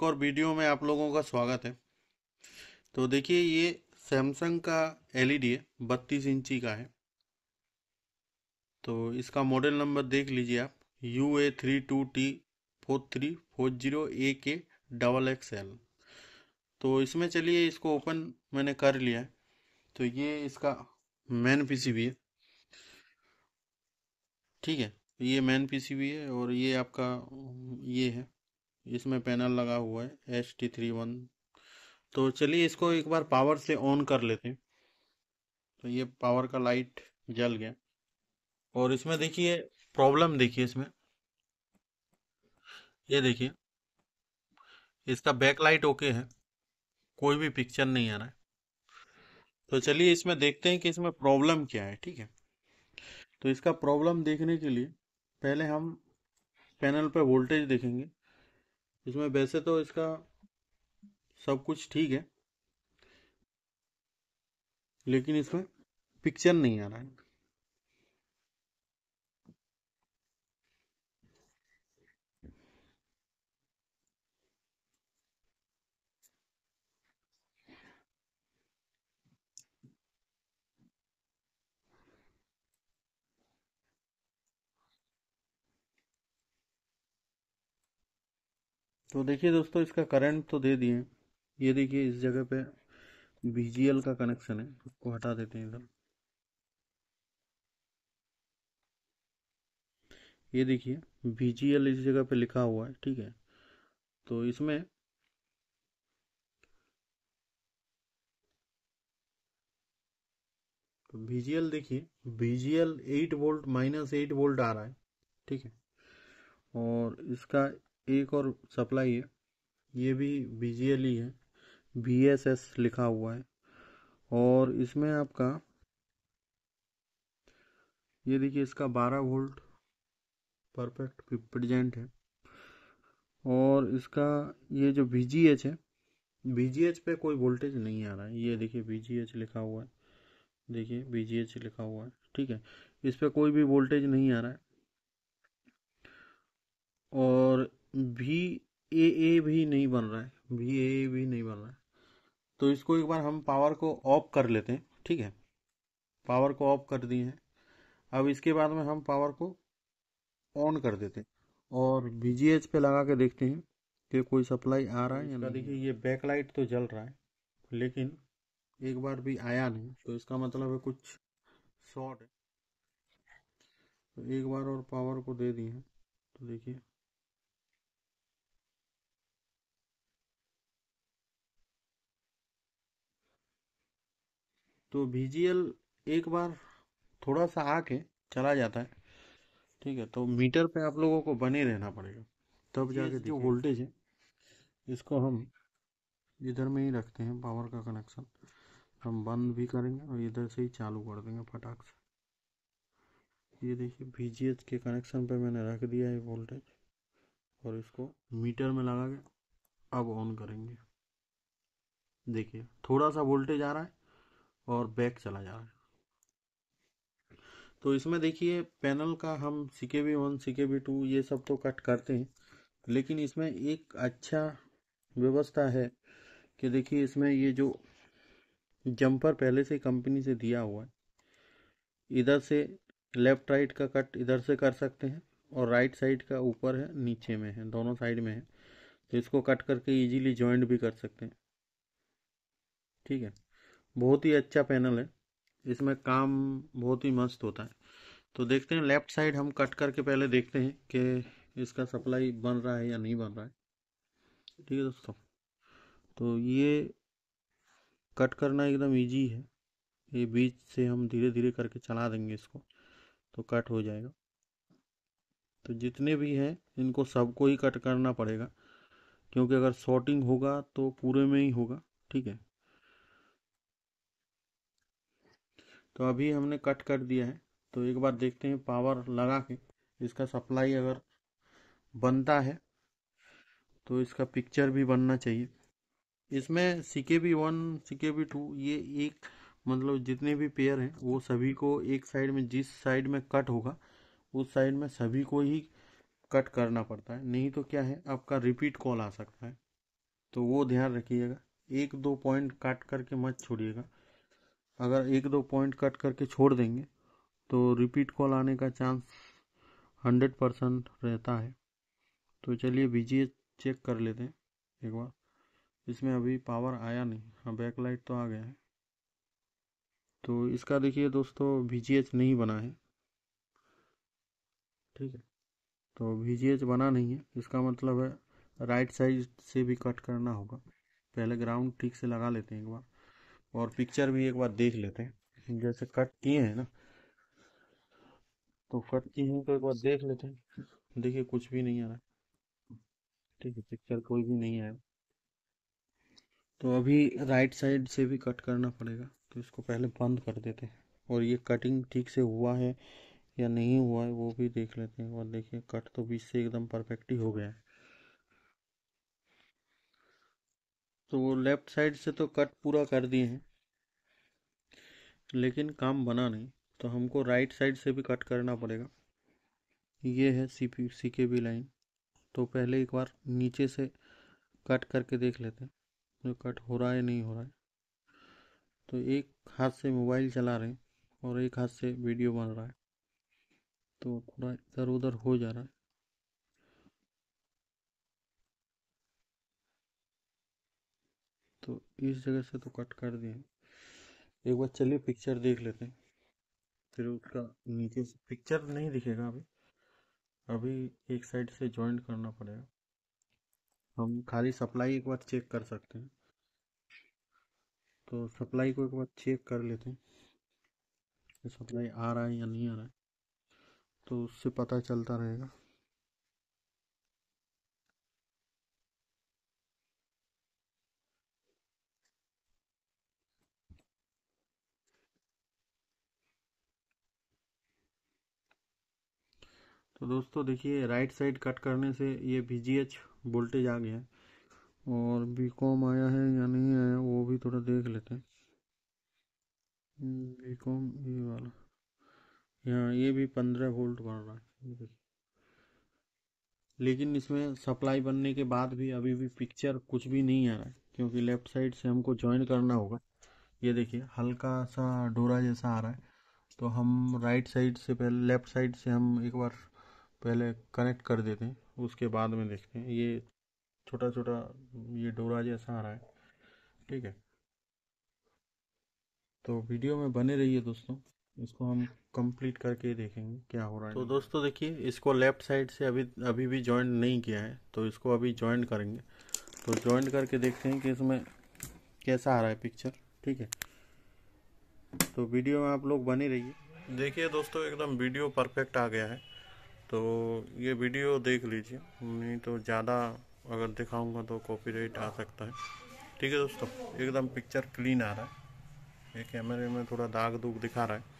एक और वीडियो में आप लोगों का स्वागत है तो देखिए ये सैमसंग का एलईडी है बत्तीस इंची का है तो इसका मॉडल नंबर देख लीजिए आप U A three two T four three four zero A K double x L तो इसमें चलिए इसको ओपन मैंने कर लिया है तो ये इसका मैन पीसीबी है ठीक है ये मैन पीसीबी है और ये आपका ये है इसमें पैनल लगा हुआ है एच टी थ्री वन तो चलिए इसको एक बार पावर से ऑन कर लेते हैं तो ये पावर का लाइट जल गया और इसमें देखिए प्रॉब्लम देखिए इसमें ये देखिए इसका बैक लाइट ओके है कोई भी पिक्चर नहीं आ रहा है तो चलिए इसमें देखते हैं कि इसमें प्रॉब्लम क्या है ठीक है तो इसका प्रॉब्लम देखने के लिए पहले हम पैनल पर वोल्टेज देखेंगे इसमें वैसे तो इसका सब कुछ ठीक है लेकिन इसमें पिक्चर नहीं आ रहा है तो देखिए दोस्तों इसका करंट तो दे दिए ये देखिए इस जगह पे बीजीएल का कनेक्शन है उसको हटा देते हैं इधर ये देखिए बीजीएल इस जगह पे लिखा हुआ है ठीक है तो इसमें तो बीजीएल देखिए BGL eight volt minus eight volt आ रहा है ठीक है और इसका एक और सप्लाई है ये भी बी जी एल ही है बी एस एस लिखा हुआ है और इसमें आपका ये देखिए इसका 12 वोल्ट परफेक्ट प्रजेंट है और इसका ये जो वी जी एच है बी पे कोई वोल्टेज नहीं आ रहा है ये देखिए वी जी एच लिखा हुआ है देखिए बी लिखा हुआ है ठीक है इस पे कोई भी वोल्टेज नहीं आ रहा है और भी ए ए भी नहीं बन रहा है भी ए ए भी नहीं बन रहा है तो इसको एक बार हम पावर को ऑफ कर लेते हैं ठीक है पावर को ऑफ कर दिए हैं अब इसके बाद में हम पावर को ऑन कर देते हैं और वी पे लगा के देखते हैं कि कोई सप्लाई आ रहा है या नहीं देखिए ये बैकलाइट तो जल रहा है लेकिन एक बार भी आया नहीं तो इसका मतलब है कुछ शॉर्ट है तो एक बार और पावर को दे दिए तो देखिए तो वी एक बार थोड़ा सा आके चला जाता है ठीक है तो मीटर पे आप लोगों को बने रहना पड़ेगा तब जाके जो वोल्टेज है इसको हम इधर में ही रखते हैं पावर का कनेक्शन हम बंद भी करेंगे और इधर से ही चालू कर देंगे फटाक से ये देखिए वी के कनेक्शन पे मैंने रख दिया है वोल्टेज और इसको मीटर में लगा के अब ऑन करेंगे देखिए थोड़ा सा वोल्टेज आ रहा है और बैक चला जा रहा है तो इसमें देखिए पैनल का हम सी के वी वन सी के वी टू ये सब तो कट करते हैं लेकिन इसमें एक अच्छा व्यवस्था है कि देखिए इसमें ये जो जंपर पहले से कंपनी से दिया हुआ है इधर से लेफ्ट राइट का कट इधर से कर सकते हैं और राइट साइड का ऊपर है नीचे में है दोनों साइड में है तो इसको कट करके इजीली ज्वाइंट भी कर सकते हैं ठीक है बहुत ही अच्छा पैनल है इसमें काम बहुत ही मस्त होता है तो देखते हैं लेफ्ट साइड हम कट करके पहले देखते हैं कि इसका सप्लाई बन रहा है या नहीं बन रहा है ठीक है दोस्तों तो ये कट करना एकदम इजी है ये बीच से हम धीरे धीरे करके चला देंगे इसको तो कट हो जाएगा तो जितने भी हैं इनको सबको ही कट करना पड़ेगा क्योंकि अगर शॉर्टिंग होगा तो पूरे में ही होगा ठीक है तो अभी हमने कट कर दिया है तो एक बार देखते हैं पावर लगा के इसका सप्लाई अगर बनता है तो इसका पिक्चर भी बनना चाहिए इसमें सी के बी वन सी के बी टू ये एक मतलब जितने भी पेयर हैं वो सभी को एक साइड में जिस साइड में कट होगा उस साइड में सभी को ही कट करना पड़ता है नहीं तो क्या है आपका रिपीट कॉल आ सकता है तो वो ध्यान रखिएगा एक दो पॉइंट काट करके मत छोड़िएगा अगर एक दो पॉइंट कट करके छोड़ देंगे तो रिपीट कॉल आने का चांस हंड्रेड परसेंट रहता है तो चलिए बीजिए चेक कर लेते हैं एक बार इसमें अभी पावर आया नहीं हाँ बैक लाइट तो आ गया है तो इसका देखिए दोस्तों वी नहीं बना है ठीक है तो वी बना नहीं है इसका मतलब है राइट साइड से भी कट करना होगा पहले ग्राउंड ठीक से लगा लेते हैं एक बार और पिक्चर भी एक बार देख लेते हैं जैसे कट किए हैं ना तो कट किए हैं तो एक बार देख लेते हैं देखिए कुछ भी नहीं आ रहा ठीक है पिक्चर कोई भी नहीं आया तो अभी राइट साइड से भी कट करना पड़ेगा तो इसको पहले बंद कर देते हैं और ये कटिंग ठीक से हुआ है या नहीं हुआ है वो भी देख लेते हैं और देखिए कट तो बीच से एकदम परफेक्ट ही हो गया है तो वो लेफ्ट साइड से तो कट पूरा कर दिए हैं लेकिन काम बना नहीं तो हमको राइट साइड से भी कट करना पड़ेगा ये है सी पी सी के बी लाइन तो पहले एक बार नीचे से कट करके देख लेते हैं जो कट हो रहा है नहीं हो रहा है तो एक हाथ से मोबाइल चला रहे हैं और एक हाथ से वीडियो बन रहा है तो थोड़ा इधर उधर हो जा रहा है तो इस जगह से तो कट कर दिए एक बार चलिए पिक्चर देख लेते हैं फिर उसका नीचे से पिक्चर नहीं दिखेगा अभी अभी एक साइड से जॉइंट करना पड़ेगा हम खाली सप्लाई एक बार चेक कर सकते हैं तो सप्लाई को एक बार चेक कर लेते हैं कि सप्लाई आ रहा है या नहीं आ रहा है तो उससे पता चलता रहेगा तो दोस्तों देखिए राइट साइड कट करने से ये वी जी एच वोल्टेज आ गया और बी कॉम आया है या नहीं आया वो भी थोड़ा देख लेते हैं बी कॉम ये वाला यहाँ ये भी पंद्रह वोल्ट बन रहा है लेकिन इसमें सप्लाई बनने के बाद भी अभी भी पिक्चर कुछ भी नहीं आ रहा है क्योंकि लेफ्ट साइड से हमको ज्वाइन करना होगा ये देखिए हल्का सा डोरा जैसा आ रहा है तो हम राइट साइड से पहले लेफ्ट साइड से हम एक बार पहले कनेक्ट कर देते हैं उसके बाद में देखते हैं ये छोटा छोटा ये डोरा जैसा आ रहा है ठीक है तो वीडियो में बने रहिए दोस्तों इसको हम कंप्लीट करके देखेंगे क्या हो रहा है तो दोस्तों देखिए इसको लेफ्ट साइड से अभी अभी भी ज्वाइंट नहीं किया है तो इसको अभी ज्वाइंट करेंगे तो जॉइंट करके देखते हैं कि इसमें कैसा आ रहा है पिक्चर ठीक है तो वीडियो में आप लोग बने रहिए देखिए दोस्तों एकदम वीडियो परफेक्ट आ गया है तो ये वीडियो देख लीजिए नहीं तो ज़्यादा अगर दिखाऊंगा तो कॉपीराइट आ सकता है ठीक है दोस्तों एकदम पिक्चर क्लीन आ रहा है ये कैमरे में थोड़ा दाग दूग दिखा रहा है